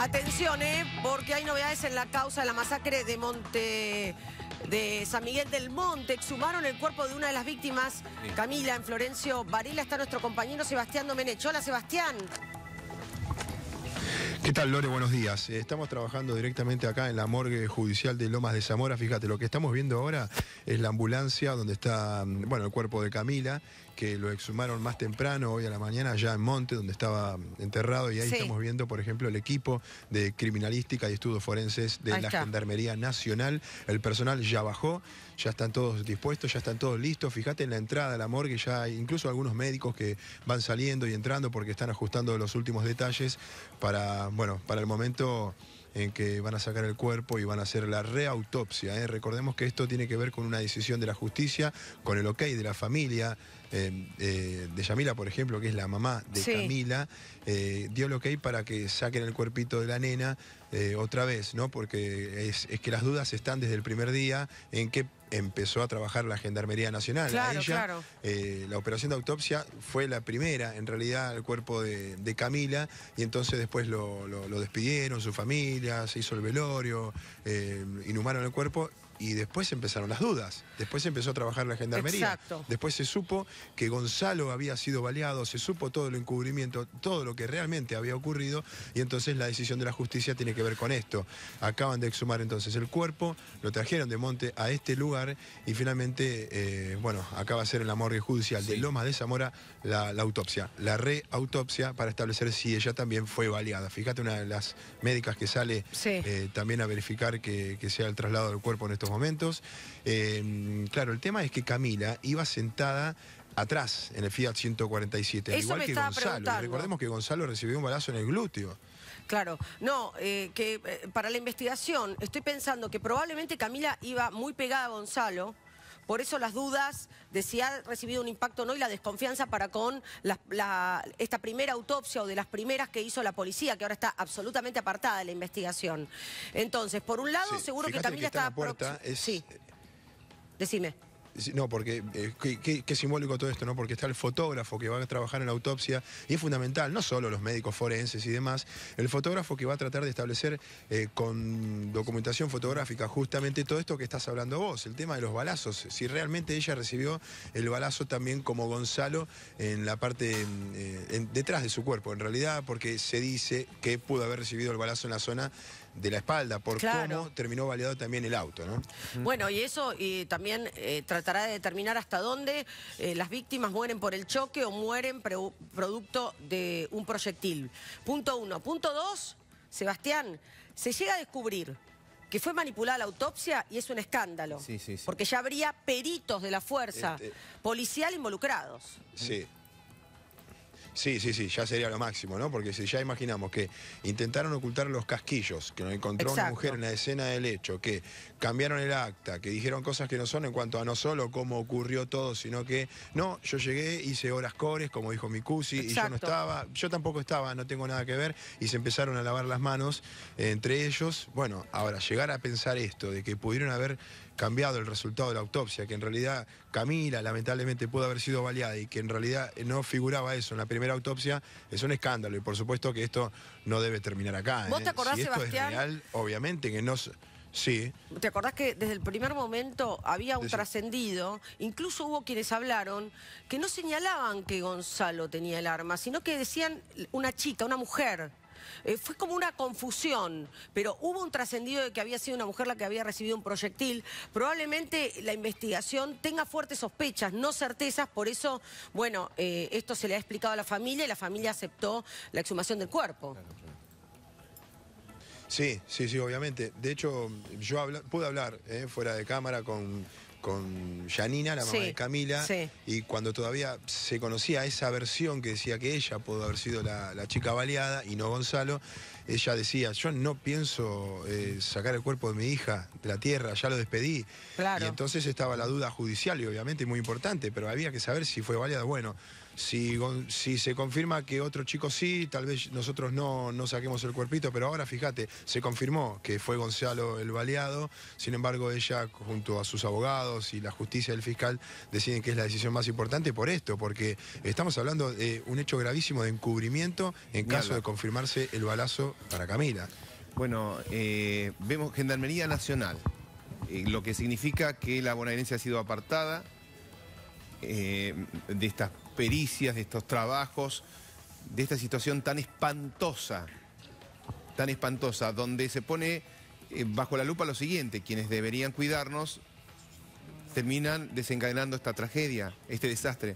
Atención, eh, porque hay novedades en la causa de la masacre de Monte de San Miguel del Monte. Exhumaron el cuerpo de una de las víctimas, Camila, en Florencio Barila Está nuestro compañero Sebastián Domenech. Hola, Sebastián. ¿Qué tal, Lore? Buenos días. Eh, estamos trabajando directamente acá en la morgue judicial de Lomas de Zamora. Fíjate, lo que estamos viendo ahora es la ambulancia donde está, mm, bueno, el cuerpo de Camila, que lo exhumaron más temprano, hoy a la mañana, allá en Monte, donde estaba mm, enterrado. Y ahí estamos viendo, por ejemplo, el equipo de criminalística y estudios forenses de la Gendarmería Nacional. El personal ya bajó, ya están todos dispuestos, ya están todos listos. Fíjate en la entrada de la morgue, ya hay incluso algunos médicos que van saliendo y entrando porque están ajustando los últimos detalles para bueno, para el momento en que van a sacar el cuerpo y van a hacer la reautopsia. ¿eh? Recordemos que esto tiene que ver con una decisión de la justicia, con el ok de la familia, Em, eh, de Yamila, por ejemplo, que es la mamá de Camila, eh, dio lo que hay para que saquen el cuerpito de la nena eh, otra vez, ¿no? Porque es, que las dudas están desde el primer día en que empezó a trabajar la Gendarmería Nacional. ella, la operación de autopsia fue la primera, en realidad, al cuerpo de, Camila, y entonces después lo, lo, despidieron, su familia, se hizo el velorio, inhumaron el cuerpo y después empezaron las dudas. Después empezó a trabajar la gendarmería. Después se supo que Gonzalo había sido baleado, se supo todo el encubrimiento, todo lo que realmente había ocurrido, y entonces la decisión de la justicia tiene que ver con esto. Acaban de exhumar entonces el cuerpo, lo trajeron de Monte a este lugar, y finalmente, eh, bueno, acaba de ser en la morgue judicial de Lomas de Zamora la, autopsia, la reautopsia para establecer si ella también fue baleada. Fíjate, una de las médicas que sale eh, también a verificar que, que sea el traslado del cuerpo en estos momentos. Em, claro, el tema es que Camila iba sentada atrás en el Fiat 147, igual que Gonzalo. Recordemos que Gonzalo recibió un balazo en el glúteo. Claro, no, eh, que eh, para la investigación estoy pensando que probablemente Camila iba muy pegada a Gonzalo, por eso las dudas de si ha recibido un impacto o no y la desconfianza para con esta primera autopsia o de las primeras que hizo la policía, que ahora está absolutamente apartada de la investigación. Entonces, por un lado, seguro que también ya está... la puerta, Sí, decime. No, porque eh, qué, simbólico todo esto, ¿no? Porque está el fotógrafo que va a trabajar en la autopsia y es fundamental, no solo los médicos forenses y demás, el fotógrafo que va a tratar de establecer eh, con documentación fotográfica justamente todo esto que estás hablando vos, el tema de los balazos, si realmente ella recibió el balazo también como Gonzalo en la parte eh, detrás de su cuerpo, en realidad, porque se dice que pudo haber recibido el balazo en la zona de la espalda, por cómo terminó baleado también el auto, ¿no? Bueno, y eso y también tratará de determinar hasta dónde eh, las víctimas mueren por el choque o mueren producto de un proyectil. Punto uno. Punto dos, Sebastián, se llega a descubrir que fue manipulada la autopsia y es un escándalo. Sí, sí, Porque ya habría peritos de la fuerza eh, eh. policial involucrados. Sí. Sí, sí, sí, ya sería lo máximo, ¿no? Porque si ya imaginamos que intentaron ocultar los casquillos, que nos encontró una mujer en la escena del hecho, que cambiaron el acta, que dijeron cosas que no son en cuanto a no solo cómo ocurrió todo, sino que, no, yo llegué, hice horas cores, como dijo Mikusi, y yo no estaba, yo tampoco estaba, no tengo nada que ver, y se empezaron a lavar las manos eh, entre ellos. Bueno, ahora, llegar a pensar esto, de que pudieron haber cambiado el resultado de la autopsia, que en realidad Camila lamentablemente pudo haber sido baleada y que en realidad no figuraba eso en la primera autopsia, es un escándalo y por supuesto que esto no debe terminar acá. ¿Vos te ¿eh? acordás, obviamente que no... Sí. ¿Te acordás que desde el primer momento había un trascendido? Incluso hubo quienes hablaron que no señalaban que Gonzalo tenía el arma, sino que decían una chica, una mujer. Eh, fue como una confusión, pero hubo un trascendido de que había sido una mujer la que había recibido un proyectil. Probablemente la investigación tenga fuertes sospechas, no certezas, por eso, bueno, eh, esto se le ha explicado a la familia y la familia aceptó la exhumación del cuerpo. Sí, sí, sí, obviamente. De hecho, yo pude hablar eh, fuera de cámara con con Janina, la mamá de Camila, y cuando todavía se conocía esa versión que decía que ella pudo haber sido la, chica baleada y no Gonzalo, ella decía, yo no pienso eh, sacar el cuerpo de mi hija de la tierra, ya lo despedí. Y entonces estaba la duda judicial y obviamente muy importante, pero había que saber si fue baleada. Bueno, si, se confirma que otro chico sí, tal vez nosotros no, no saquemos el cuerpito, pero ahora fíjate, se confirmó que fue Gonzalo el baleado, sin embargo ella junto a sus abogados y la justicia del fiscal deciden que es la decisión más importante por esto, porque estamos hablando de un hecho gravísimo de encubrimiento en caso de confirmarse el balazo para Camila. Bueno, eh, vemos Gendarmería Nacional, eh, lo que significa que la bonaerense ha sido apartada eh, de esta pericias, de estos trabajos, de esta situación tan espantosa, tan espantosa, donde se pone eh, bajo la lupa lo siguiente, quienes deberían cuidarnos terminan desencadenando esta tragedia, este desastre.